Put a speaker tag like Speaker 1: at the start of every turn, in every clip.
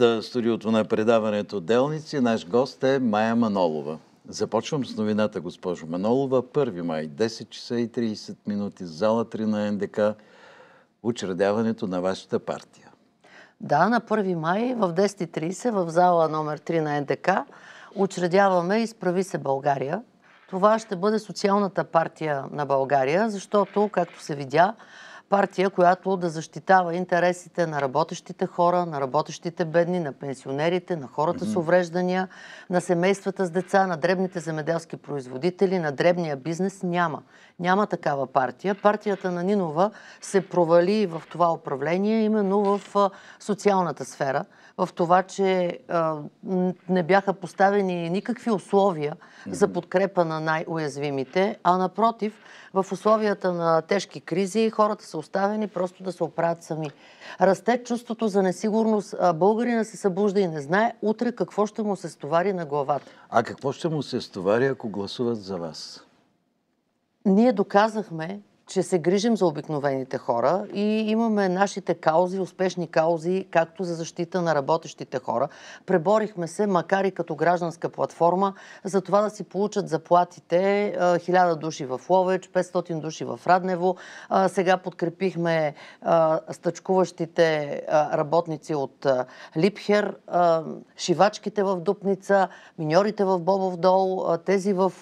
Speaker 1: От студиото на предаването Делници наш гост е Майя Манолова. Започвам с новината, госпожо Манолова. 1 май, 10 часа и 30 минути, зала 3 на НДК, учредяването на вашата партия.
Speaker 2: Да, на 1 май в 10.30 в зала номер 3 на НДК учредяваме Изправи се България. Това ще бъде социалната партия на България, защото, както се видя, партия, която да защитава интересите на работещите хора, на работещите бедни, на пенсионерите, на хората с увреждания, на семействата с деца, на дребните земеделски производители, на дребния бизнес. Няма. Няма такава партия. Партията на Нинова се провали в това управление именно в социалната сфера, в това, че не бяха поставени никакви условия за подкрепа на най-уязвимите, а напротив, в условията на тежки кризи хората са оставени просто да се оправят сами. Расте чувството за несигурност. Българина се събужда и не знае утре какво ще му се стовари на главата. А какво ще му се стовари, ако
Speaker 1: гласуват за вас?
Speaker 2: ние доказахме, че се грижим за обикновените хора и имаме нашите каузи, успешни каузи, както за защита на работещите хора. Преборихме се, макар и като гражданска платформа, за това да си получат заплатите 1000 души в Ловеч, 500 души в Раднево. Сега подкрепихме стъчкуващите работници от Липхер, шивачките в Дупница, миньорите в Бобов дол, тези в,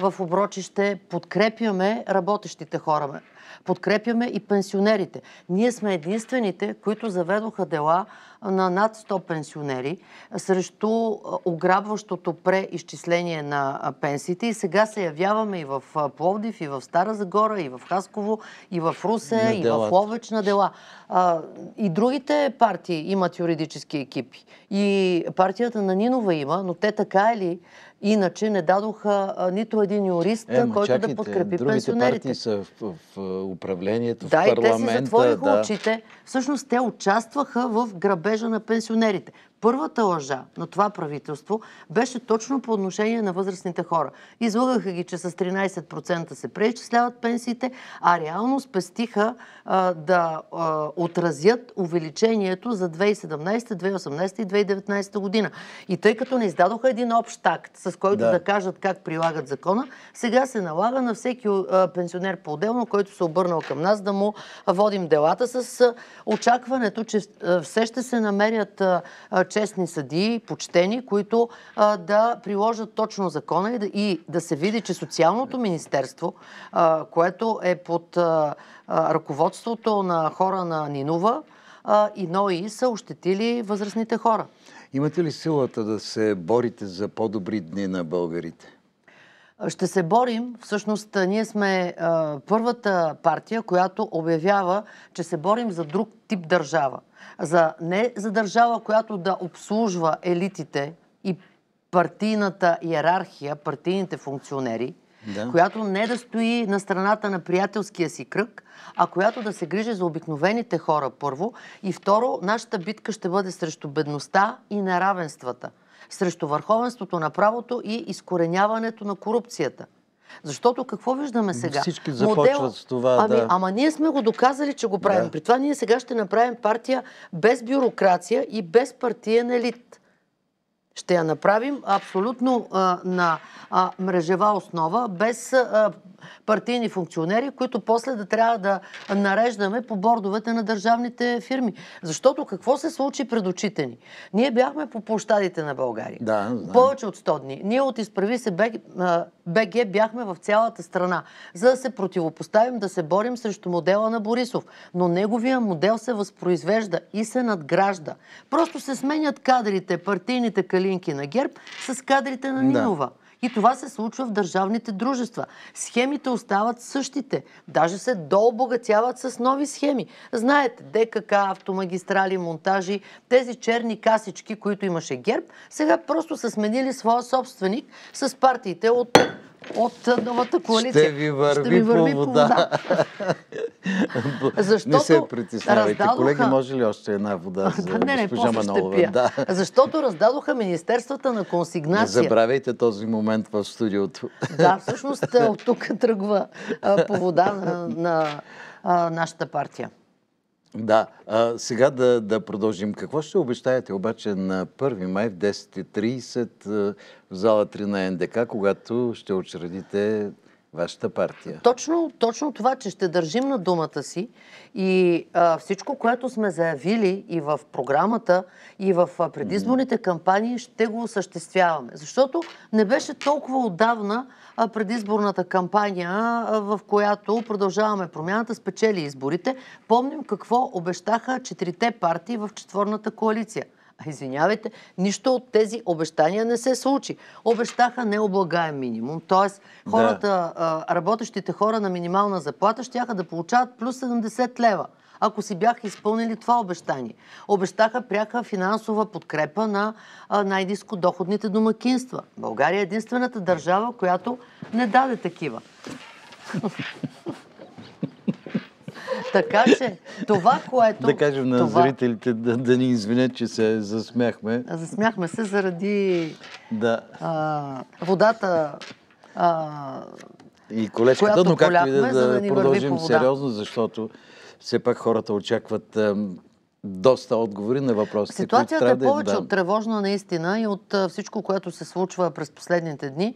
Speaker 2: в оброчище. Подкрепяме работещите хора хората. Подкрепяме и пенсионерите. Ние сме единствените, които заведоха дела на над 100 пенсионери срещу ограбващото преизчисление на пенсиите. И сега се явяваме и в Пловдив, и в Стара Загора, и в Хасково, и в Русе, и в Ловеч на дела. И другите партии имат юридически екипи. И партията на Нинова има, но те така или е Иначе не дадоха а, нито един юрист, е, който чакайте, да подкрепи другите пенсионерите. Другите партии
Speaker 1: са в, в, в управлението, да, в парламента. Да, и те си затвориха да. очите
Speaker 2: всъщност те участваха в грабежа на пенсионерите. Първата лъжа на това правителство беше точно по отношение на възрастните хора. Излагаха ги, че с 13% се преизчисляват пенсиите, а реално спестиха а, да а, отразят увеличението за 2017, 2018 и 2019 година. И тъй като не издадоха един общ акт, с който да, да кажат как прилагат закона, сега се налага на всеки а, пенсионер по-отделно, който се обърнал към нас, да му водим делата с очакването, че все ще се намерят честни съдии, почтени, които да приложат точно закона и да, и да се види, че Социалното министерство, което е под ръководството на хора на Нинова, и НОИ са ощетили възрастните хора.
Speaker 1: Имате ли силата да се борите за по-добри дни на българите?
Speaker 2: ще се борим. Всъщност, ние сме а, първата партия, която обявява, че се борим за друг тип държава. За, не за държава, която да обслужва елитите и партийната иерархия, партийните функционери, да. която не да стои на страната на приятелския си кръг, а която да се грижи за обикновените хора първо. И второ, нашата битка ще бъде срещу бедността и неравенствата срещу върховенството на правото и изкореняването на корупцията. Защото какво виждаме сега? Всички започват Модел... с това. Ами, да. Ама ние сме го доказали, че го правим. Да. При това ние сега ще направим партия без бюрокрация и без партиен елит ще я направим абсолютно а, на а, мрежева основа, без а, партийни функционери, които после да трябва да нареждаме по бордовете на държавните фирми. Защото какво се случи пред очите ни? Ние бяхме по площадите на България. Да, да. Повече от 100 дни. Ние от Изправи се БГ, БГ бяхме в цялата страна, за да се противопоставим, да се борим срещу модела на Борисов. Но неговия модел се възпроизвежда и се надгражда. Просто се сменят кадрите, партийните калини картинки на ГЕРБ с кадрите на Нинова. Да. И това се случва в държавните дружества. Схемите остават същите. Даже се дообогатяват с нови схеми. Знаете, ДКК, автомагистрали, монтажи, тези черни касички, които имаше ГЕРБ, сега просто са сменили своя собственик с партиите от от новата коалиция. Ще ви върви, ще върви по вода.
Speaker 1: Защото не се притеснявайте. Раздадоха... Колеги, може ли още една вода за не, не, госпожа Манолова? Да.
Speaker 2: Защото раздадоха Министерствата на консигнация. Не
Speaker 1: забравяйте този момент в студиото. Да,
Speaker 2: всъщност е, от тук тръгва по вода на, на, на нашата партия.
Speaker 1: Да, а, сега да, да продължим. Какво ще обещаете обаче на 1 май в 10.30 в зала 3 на НДК, когато ще очредите вашата партия.
Speaker 2: Точно, точно това, че ще държим на думата си и а, всичко, което сме заявили и в програмата, и в предизборните кампании, ще го осъществяваме. Защото не беше толкова отдавна а, предизборната кампания, а, в която продължаваме промяната, спечели изборите. Помним какво обещаха четирите партии в четворната коалиция – Извинявайте, нищо от тези обещания не се случи. Обещаха необлагаем минимум, т.е. хората, да. работещите хора на минимална заплата ще да получават плюс 70 лева ако си бяха изпълнили това обещание. Обещаха пряка финансова подкрепа на най доходните домакинства. България е единствената държава, която не даде такива. Така че това, което... Да кажем на това...
Speaker 1: зрителите да, да ни извинят, че се засмяхме.
Speaker 2: Засмяхме се заради да. а, водата... А,
Speaker 1: и колечката, но както и да, да, да продължим сериозно, защото все пак хората очакват доста отговори на въпросите. Ситуацията които е повече да от
Speaker 2: тревожна наистина и от всичко, което се случва през последните дни.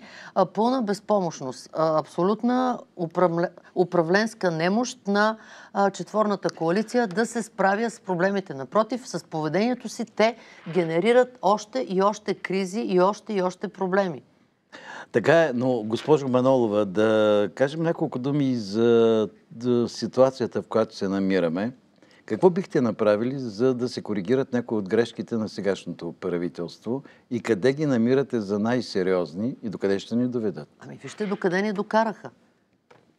Speaker 2: Пълна безпомощност, абсолютна управленска немощ на четворната коалиция да се справя с проблемите. Напротив, с поведението си те генерират още и още кризи и още и още проблеми.
Speaker 1: Така е, но госпожо Манолова, да кажем няколко думи за ситуацията, в която се намираме. Какво бихте направили, за да се коригират някои от грешките на сегашното правителство и къде ги намирате за най-сериозни и докъде ще ни доведат? Ами
Speaker 2: вижте докъде ни докараха.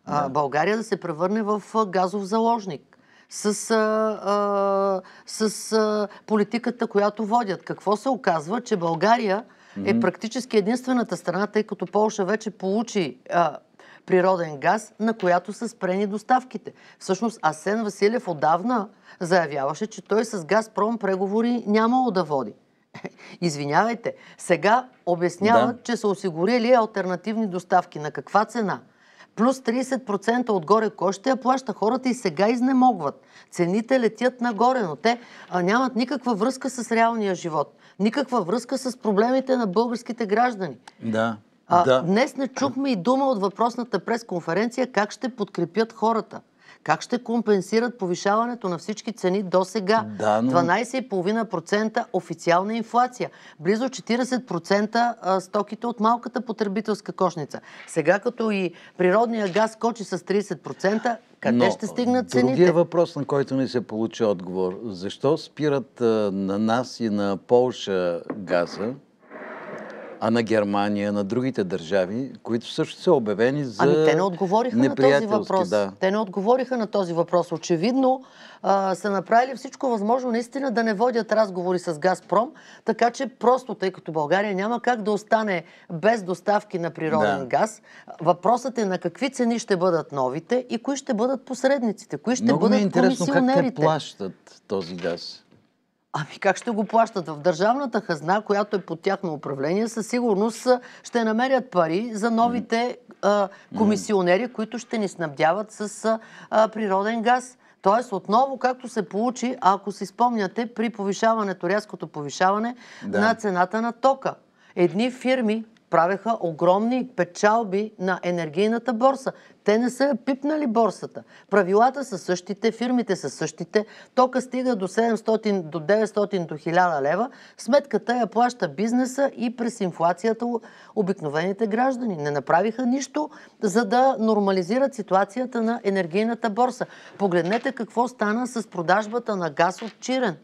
Speaker 2: Да. България да се превърне в газов заложник с, а, а, с а, политиката, която водят. Какво се оказва, че България е практически единствената страна, тъй като Полша вече получи а, природен газ, на която са спрени доставките. Всъщност Асен Василев отдавна заявяваше, че той с Газпром преговори нямало да води. Извинявайте, сега обясняват, да. че са осигурили альтернативни доставки. На каква цена? Плюс 30% отгоре кой ще я плаща? Хората и сега изнемогват. Цените летят нагоре, но те нямат никаква връзка с реалния живот. Никаква връзка с проблемите на българските граждани.
Speaker 1: Да. А, да.
Speaker 2: Днес не чухме и дума от въпросната пресконференция как ще подкрепят хората. Как ще компенсират повишаването на всички цени до сега? Да, но... 12,5% официална инфлация. Близо 40% стоките от малката потребителска кошница. Сега като и природния газ кочи с 30%, къде но ще стигнат цените? Другия
Speaker 1: въпрос, на който не се получи отговор. Защо спират на нас и на Полша газа? а на Германия, на другите държави, които също са обявени за Ами те не отговориха на този въпрос. Да.
Speaker 2: Те не отговориха на този въпрос. Очевидно а, са направили всичко възможно наистина да не водят разговори с Газпром, така че просто, тъй като България няма как да остане без доставки на природен да. газ, въпросът е на какви цени ще бъдат новите и кои ще бъдат посредниците, кои ще Много бъдат комисионерите. Много ми е интересно как те
Speaker 1: плащат този газ. Ами как ще го плащат? В
Speaker 2: държавната хазна, която е под тяхно управление, със сигурност ще намерят пари за новите а, комисионери, които ще ни снабдяват с а, природен газ. Тоест, отново, както се получи, ако си спомняте, при повишаването, рязкото повишаване да. на цената на тока. Едни фирми, правеха огромни печалби на енергийната борса. Те не са пипнали борсата. Правилата са същите, фирмите са същите. Тока стига до 700, до 900, до 1000 лева. Сметката я плаща бизнеса и през инфлацията обикновените граждани. Не направиха нищо, за да нормализират ситуацията на енергийната борса. Погледнете какво стана с продажбата на газ от Чирен.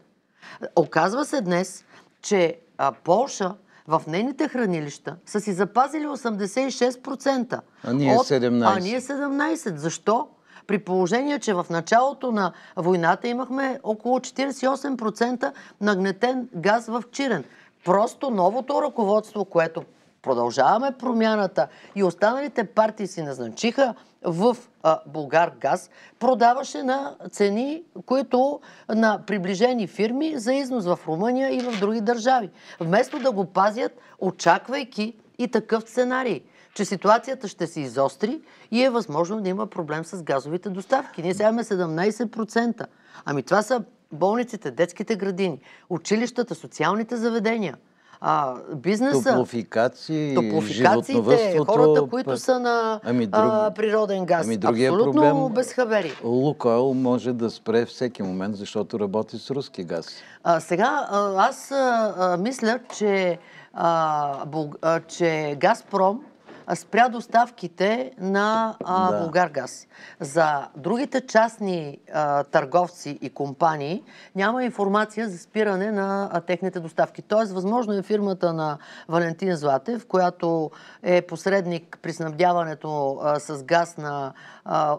Speaker 2: Оказва се днес, че Полша в нейните хранилища са си запазили 86%.
Speaker 1: А ние от... 17%. А ние
Speaker 2: 17%. Защо? При положение, че в началото на войната имахме около 48% нагнетен газ в Чирен. Просто новото ръководство, което продължаваме промяната и останалите партии си назначиха в Българ газ продаваше на цени, които на приближени фирми за износ в Румъния и в други държави. Вместо да го пазят, очаквайки и такъв сценарий че ситуацията ще се изостри и е възможно да има проблем с газовите доставки. Ние сега имаме 17%. Ами това са болниците, детските градини, училищата, социалните заведения – а, бизнеса.
Speaker 1: Топлофикации, топлофикациите, хората, които са на ами друг, а,
Speaker 2: природен газ. Ами другия Абсолютно проблем, безхабери.
Speaker 1: Лукойл може да спре всеки момент, защото работи с руски газ.
Speaker 2: А, сега аз а, мисля, че, а, а, че Газпром спря доставките на а, да. Булгаргаз. За другите частни а, търговци и компании няма информация за спиране на а, техните доставки. Тоест, възможно е фирмата на Валентин Златев, която е посредник при снабдяването а, с газ на а,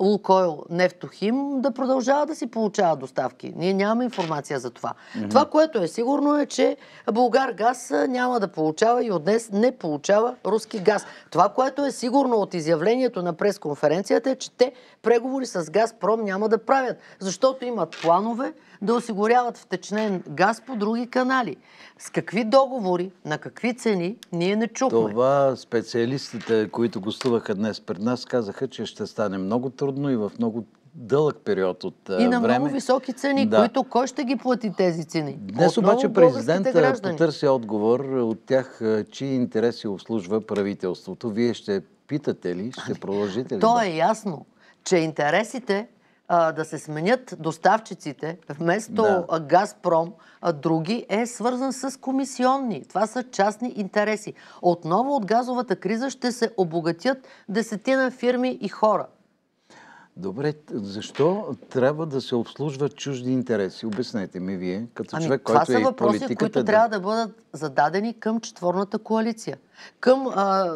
Speaker 2: Лукойл, Нефтохим да продължава да си получава доставки. Ние нямаме информация за това. Mm-hmm. Това, което е сигурно е, че Българ газ няма да получава и от днес не получава руски газ. Това, което е сигурно от изявлението на пресконференцията е, че те преговори с Газпром няма да правят, защото имат планове, да осигуряват втечнен газ по други канали. С какви договори, на какви цени, ние не чухме.
Speaker 1: Това специалистите, които гостуваха днес пред нас, казаха, че ще стане много трудно и в много дълъг период от време. И на време. много
Speaker 2: високи цени, да. които кой ще ги плати тези цени? Днес Отново обаче президента
Speaker 1: потърси отговор от тях, чии интереси обслужва правителството. Вие ще питате ли, ще ами, продължите ли? То да?
Speaker 2: е ясно, че интересите а, да се сменят доставчиците, вместо да. Газпром, а други, е свързан с комисионни. Това са частни интереси. Отново от газовата криза ще се обогатят десетина фирми и хора.
Speaker 1: Добре, защо трябва да се обслужват чужди интереси? Обяснете ми вие, като ами, човек, който е в политиката. Това са въпроси, които да... трябва да
Speaker 2: бъдат зададени към четворната коалиция. Към а,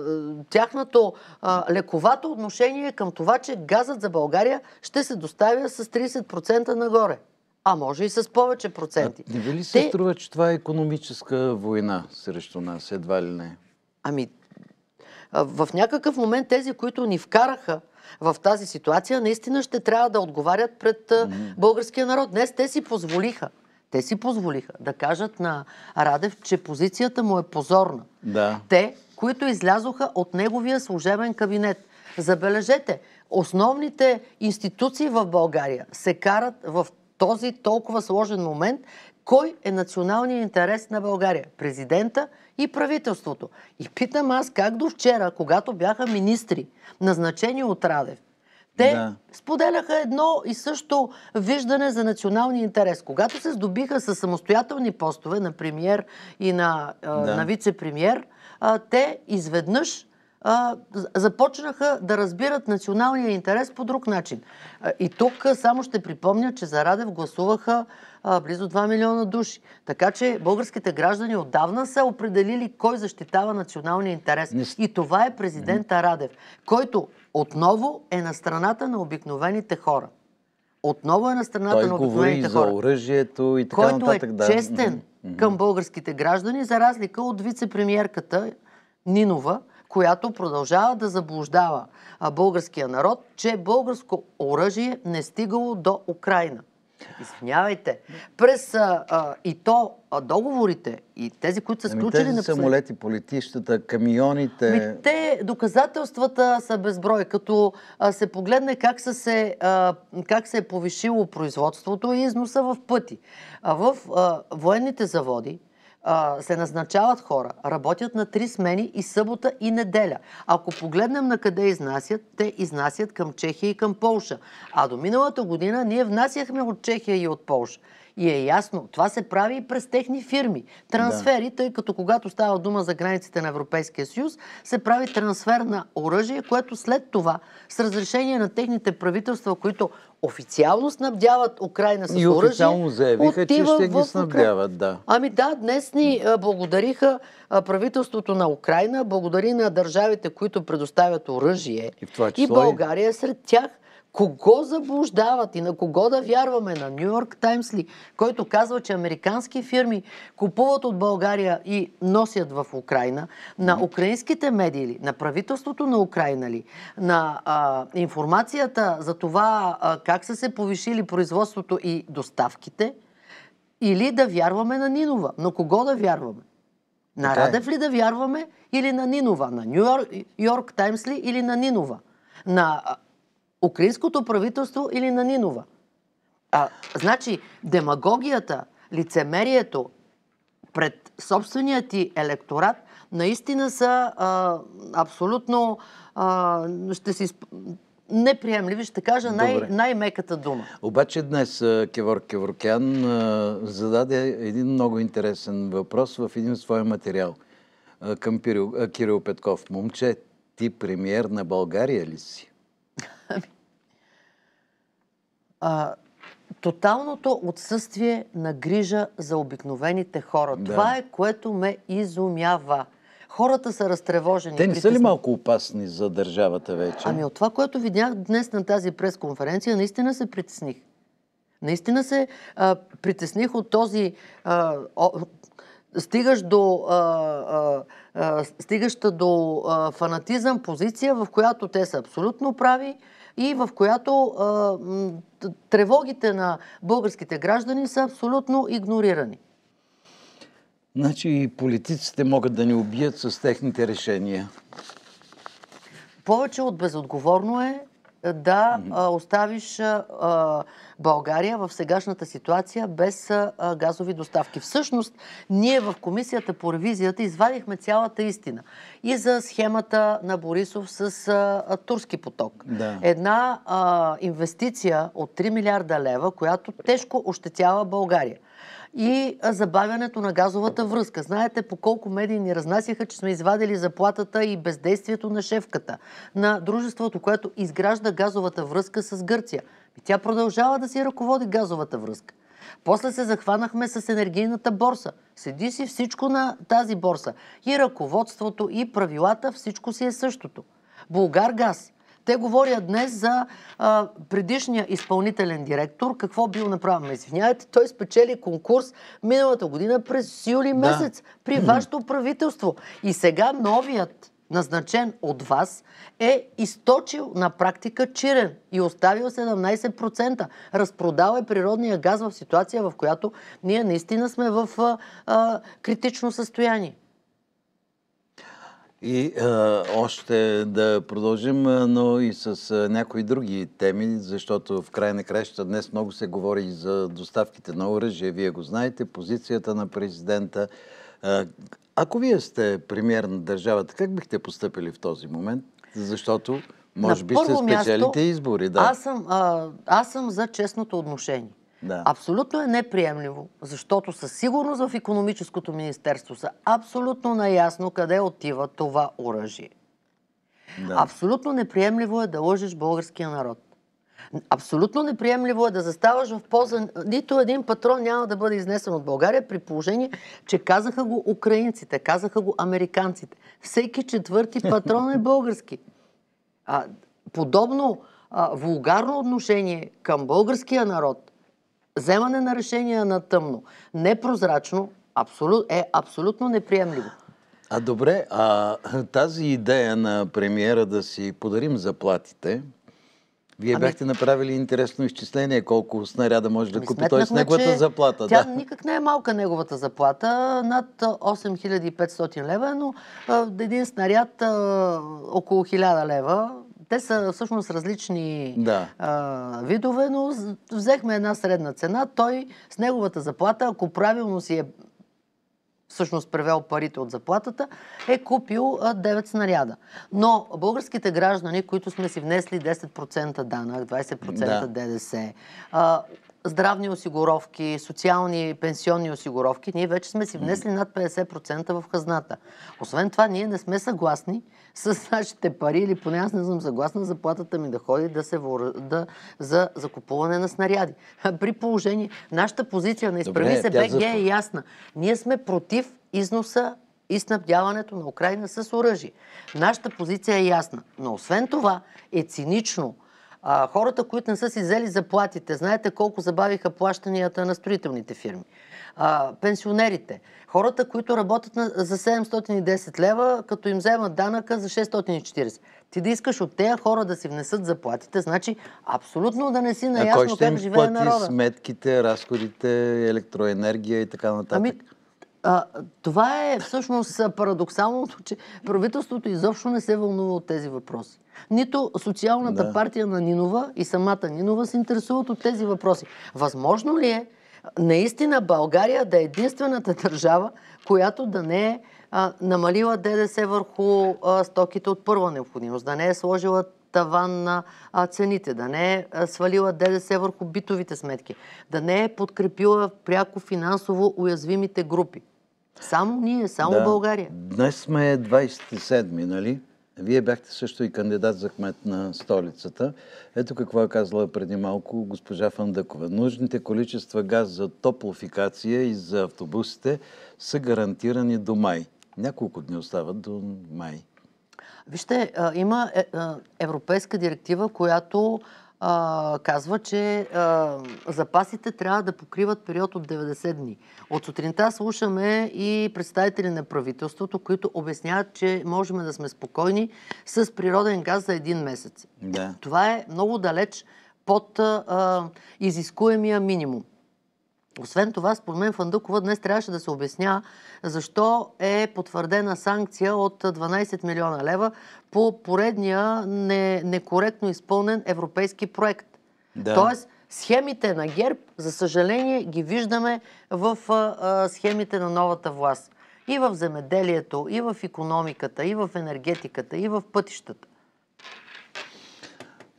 Speaker 2: тяхното а, лековато отношение към това, че газът за България ще се доставя с 30% нагоре. А може и с повече проценти.
Speaker 1: А, не ви ли се Те... струва, че това е економическа война срещу нас, едва ли не? Ами,
Speaker 2: в някакъв момент тези, които ни вкараха в тази ситуация, наистина ще трябва да отговарят пред mm-hmm. българския народ. Днес те си позволиха. Те си позволиха да кажат на Радев, че позицията му е позорна. Да. Те, които излязоха от неговия служебен кабинет. Забележете, основните институции в България се карат в този толкова сложен момент, кой е националният интерес на България? Президента и правителството. И питам аз как до вчера, когато бяха министри, назначени от Радев, те да. споделяха едно и също виждане за националния интерес. Когато се здобиха с самостоятелни постове на премьер и на, да. на вице-премьер, те изведнъж а, започнаха да разбират националния интерес по друг начин. А, и тук само ще припомня, че за Радев гласуваха а, близо 2 милиона души. Така че българските граждани отдавна са определили кой защитава националния интерес. Не... И това е президента Радев, който отново е на страната на обикновените хора. Отново е на страната Той на обикновените хора. за
Speaker 1: оръжието и така който е нататък. Който е честен
Speaker 2: да. към българските граждани, за разлика от вице-премьерката Нинова, която продължава да заблуждава българския народ, че българско оръжие не стигало до Украина. Извинявайте. През а, а, и то а, договорите
Speaker 1: и тези, които са ами сключили... Ами тези самолети политищата, камионите... Ми,
Speaker 2: те, доказателствата са безброй. Като а, се погледне как, са се, а, как се е повишило производството и износа в пъти. А в а, военните заводи, се назначават хора, работят на три смени и събота и неделя. Ако погледнем на къде изнасят, те изнасят към Чехия и към Полша. А до миналата година ние внасяхме от Чехия и от Полша. И е ясно, това се прави и през техни фирми. Трансфери, да. тъй като когато става дума за границите на Европейския съюз, се прави трансфер на оръжие, което след това с разрешение на техните правителства, които официално снабдяват Украина с оръжие. И официално заявиха, че ще ги снабдяват, да. Ами да, днес ни благодариха правителството на Украина, благодари на държавите, които предоставят оръжие. И, в това число и България е сред тях. Кого заблуждават и на кого да вярваме? На Нью Йорк Таймс ли, който казва, че американски фирми купуват от България и носят в Украина? На украинските медии ли? На правителството на Украина ли? На а, информацията за това а, как са се повишили производството и доставките? Или да вярваме на Нинова? На кого да вярваме? На okay. Е. Радев ли да вярваме или на Нинова? На Нью Йорк Таймс ли или на Нинова? На украинското правителство или на Нинова. А, значи, демагогията, лицемерието пред собствения ти електорат наистина са а, абсолютно а, ще си неприемливи, ще кажа най- най-меката
Speaker 1: дума. Обаче днес Кевор Кеворкян зададе един много интересен въпрос в един свой материал към Кирил Петков. Момче, ти премьер на България ли си?
Speaker 2: а, тоталното отсъствие на грижа за обикновените хора. Да. Това е което ме изумява. Хората са разтревожени. Те не са ли малко
Speaker 1: опасни за държавата вече? Ами
Speaker 2: от това, което видях днес на тази пресконференция, наистина се притесних. Наистина се а, притесних от този... А, о, стигаш до, а, а, стигаща до а, фанатизъм позиция, в която те са абсолютно прави и в която тревогите на българските граждани са абсолютно игнорирани.
Speaker 1: Значи и политиците могат да ни убият с техните решения.
Speaker 2: Повече от безотговорно е да оставиш България в сегашната ситуация без газови доставки. Всъщност, ние в комисията по ревизията извадихме цялата истина. И за схемата на Борисов с турски поток. Да. Една инвестиция от 3 милиарда лева, която тежко ощетява България и забавянето на газовата връзка. Знаете по колко медии ни разнасяха, че сме извадили заплатата и бездействието на шефката, на дружеството, което изгражда газовата връзка с Гърция. И тя продължава да си ръководи газовата връзка. После се захванахме с енергийната борса. Седи си всичко на тази борса. И ръководството, и правилата, всичко си е същото. Българ газ те говорят днес за а, предишния изпълнителен директор, какво бил направен. Извинявайте, той спечели конкурс миналата година през юли месец при вашето правителство. И сега новият назначен от вас, е източил на практика Чирен и оставил 17%. Разпродал е природния газ в ситуация, в която ние наистина сме в а, а, критично състояние.
Speaker 1: И а, още да продължим, но и с а, някои други теми, защото в край на краща днес много се говори и за доставките на оръжие. Вие го знаете, позицията на президента. А, ако вие сте премьер на държавата, как бихте поступили в този момент? Защото, може на би, сте спечелите място, избори. Да. Аз,
Speaker 2: съм, а, аз съм за честното отношение. Да. Абсолютно е неприемливо, защото със сигурност в економическото министерство са абсолютно наясно къде отива това оръжие. Да. Абсолютно неприемливо е да лъжиш българския народ. Абсолютно неприемливо е да заставаш в полза. Нито един патрон няма да бъде изнесен от България при положение, че казаха го украинците, казаха го американците. Всеки четвърти патрон е български. А, подобно а, вулгарно отношение към българския народ вземане на решения на тъмно, непрозрачно, абсолют, е абсолютно неприемливо.
Speaker 1: А добре, а тази идея на премиера да си подарим заплатите, вие ами... бяхте направили интересно изчисление колко снаряда може да ами купи той с неговата заплата. Тя да.
Speaker 2: никак не е малка неговата заплата, над 8500 лева, но а, един снаряд а, около 1000 лева те са всъщност различни да. а, видове, но взехме една средна цена. Той с неговата заплата, ако правилно си е всъщност превел парите от заплатата, е купил а, 9 снаряда. Но българските граждани, които сме си внесли 10% данък, 20% да. ДДС, а, здравни осигуровки, социални и пенсионни осигуровки, ние вече сме си внесли над 50% в хазната. Освен това, ние не сме съгласни с нашите пари, или поне аз не съм съгласна заплатата ми да ходи да се да... за закупуване на снаряди. При положение, нашата позиция на изправи се БГ е ясна. Ние сме против износа и снабдяването на Украина с оръжие. Нашата позиция е ясна. Но освен това е цинично а, хората, които не са си взели заплатите, знаете колко забавиха плащанията на строителните фирми. А, пенсионерите, хората, които работят на, за 710 лева, като им вземат данъка за 640. Ти да искаш от тези хора да си внесат заплатите, значи абсолютно да не си наясно как живее народа. А кой ще им
Speaker 1: сметките, разходите, електроенергия и така нататък? Ами,
Speaker 2: а, това е всъщност парадоксалното, че правителството изобщо не се вълнува от тези въпроси. Нито социалната да. партия на Нинова и самата Нинова се интересуват от тези въпроси. Възможно ли е наистина България да е единствената държава, която да не е а, намалила ДДС върху а, стоките от първа необходимост, да не е сложила таван на а, цените, да не е а, свалила ДДС върху битовите сметки, да не е подкрепила пряко финансово уязвимите групи. Само ние, само да. България.
Speaker 1: Днес сме 27-ми, нали? Вие бяхте също и кандидат за кмет на столицата. Ето какво е казала преди малко госпожа Фандъкова. Нужните количества газ за топлофикация и за автобусите са гарантирани до май. Няколко дни остават до май. Вижте,
Speaker 2: има е, европейска директива, която а, казва, че а, запасите трябва да покриват период от 90 дни. От сутринта слушаме и представители на правителството, които обясняват, че можем да сме спокойни с природен газ за един месец. Да. Това е много далеч под а, изискуемия минимум. Освен това, според мен Фандукова, днес трябваше да се обясня защо е потвърдена санкция от 12 милиона лева по поредния не, некоректно изпълнен европейски проект. Да. Тоест, схемите на ГЕРБ, за съжаление, ги виждаме в а, схемите на новата власт. И в земеделието, и в економиката, и в енергетиката, и в пътищата.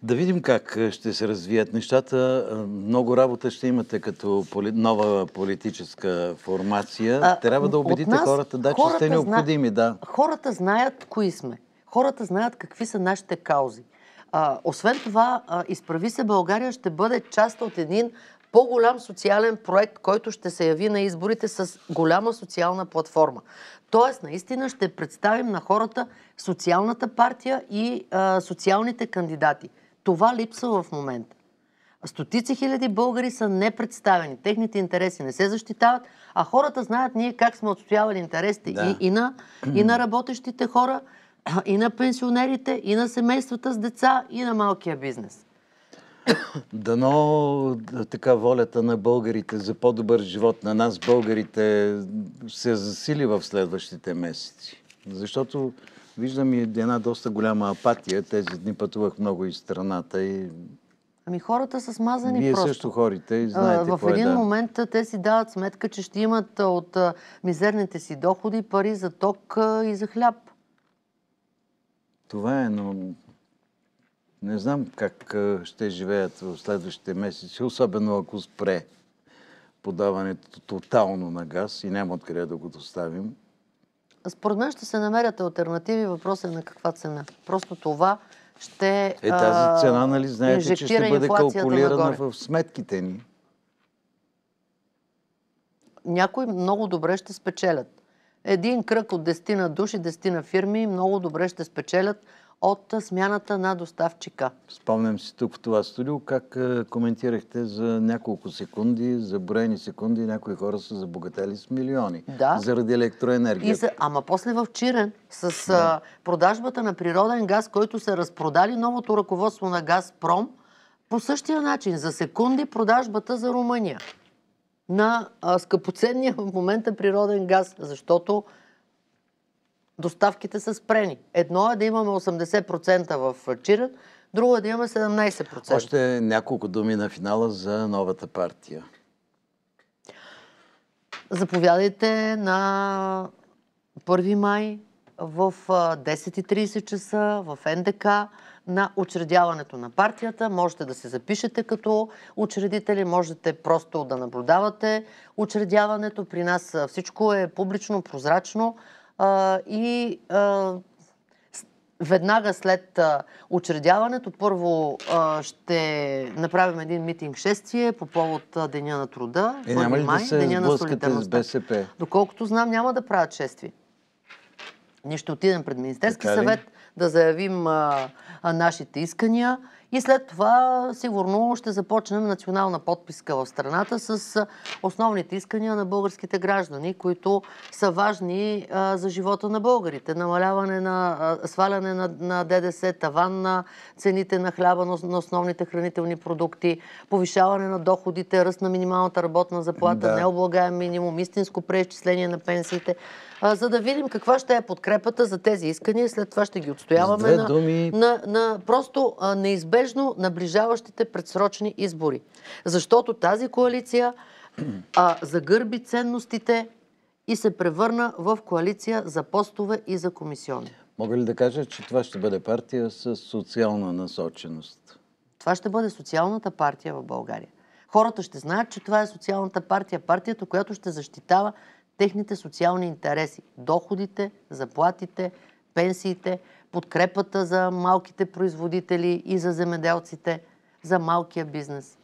Speaker 1: Да видим как е, ще се развият нещата. Е, много работа ще имате като поли... нова политическа формация. А, Трябва да убедите нас, хората, да, хората че сте необходими. Да.
Speaker 2: Хората знаят кои сме. Хората знаят какви са нашите каузи. А, освен това, а, Изправи се България ще бъде част от един по-голям социален проект, който ще се яви на изборите с голяма социална платформа. Тоест, наистина ще представим на хората социалната партия и а, социалните кандидати. Това липсва в момента. Стотици хиляди българи са непредставени. Техните интереси не се защитават, а хората знаят ние как сме отстоявали интересите да. и, и, на, и на работещите хора, и на пенсионерите, и на семействата с деца, и на малкия бизнес.
Speaker 1: Дано така волята на българите за по-добър живот на нас, българите, се засили в следващите месеци. Защото Виждам и една доста голяма апатия. Тези дни пътувах много из страната и
Speaker 2: Ами хората са смазани Вие просто. Вие също
Speaker 1: хорите и знаете а, В е, един е, да.
Speaker 2: момент те си дават сметка, че ще имат от мизерните си доходи пари за ток и за хляб.
Speaker 1: Това е, но не знам как ще живеят в следващите месеци, особено ако спре подаването тотално на газ и няма откъде да го доставим.
Speaker 2: Според мен ще се намерят альтернативи. въпрос е на каква цена. Просто това ще. Е, тази цена, нали, знаете, че ще бъде калкулирана нагоре. в
Speaker 1: сметките ни.
Speaker 2: Някои много добре ще спечелят. Един кръг от дестина души, дестина фирми много добре ще спечелят
Speaker 1: от смяната на доставчика. Спомням си тук в това студио как коментирахте за няколко секунди, за броени секунди, някои хора са забогатели с милиони да. заради електроенергия. За...
Speaker 2: Ама после в Чирен с да. продажбата на природен газ, който се разпродали новото ръководство на Газпром, по същия начин, за секунди продажбата за Румъния на скъпоценния в момента природен газ, защото доставките са спрени. Едно е да имаме 80% в Чирен, друго е да имаме 17%.
Speaker 1: Още няколко думи на финала за новата партия.
Speaker 2: Заповядайте на 1 май в 10.30 часа в НДК на учредяването на партията. Можете да се запишете като учредители, можете просто да наблюдавате учредяването. При нас всичко е публично, прозрачно и веднага след учредяването първо ще направим един митинг шествие по повод Деня на труда. Е, няма ли май, да се Деня на с БСП? Доколкото знам, няма да правят шествие. Ние ще отидем пред Министерски съвет да заявим а, а, нашите искания и след това сигурно ще започнем национална подписка в страната с основните искания на българските граждани, които са важни а, за живота на българите. Намаляване на, а, сваляне на, на ДДС, таван на цените на хляба, на, на основните хранителни продукти, повишаване на доходите, ръст на минималната работна заплата, да. необлагаем минимум, истинско преизчисление на пенсиите за да видим каква ще е подкрепата за тези искания. След това ще ги отстояваме. На, думи... на, на просто неизбежно неизбежно наближаващите предсрочни избори. Защото тази коалиция а, загърби ценностите и се
Speaker 1: превърна в коалиция за постове и за комисиони. Мога ли да кажа, че това ще бъде партия с социална насоченост? Това ще бъде социалната партия в България.
Speaker 2: Хората ще знаят, че това е социалната партия, партията, която ще защитава техните социални интереси. Доходите, заплатите, пенсиите, подкрепата за малките производители и за земеделците, за малкия бизнес.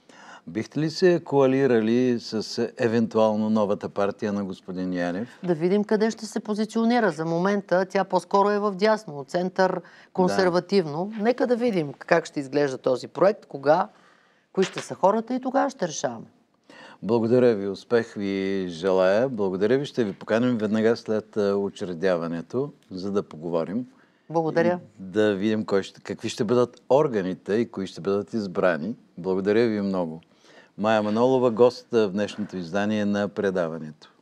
Speaker 1: Бихте ли се коалирали с е, евентуално новата партия на господин Янев? Да
Speaker 2: видим къде ще се позиционира. За момента тя по-скоро е в дясно, център консервативно. Да. Нека да видим как ще изглежда този проект, кога, кои ще са хората и тогава ще решаваме.
Speaker 1: Благодаря ви, успех ви желая. Благодаря ви, ще ви поканим веднага след е, учредяването, за да поговорим. Благодаря. И да видим кой ще, какви ще бъдат органите и кои ще бъдат избрани. Благодаря ви много. Мая Манолова, гост в днешното издание на предаването.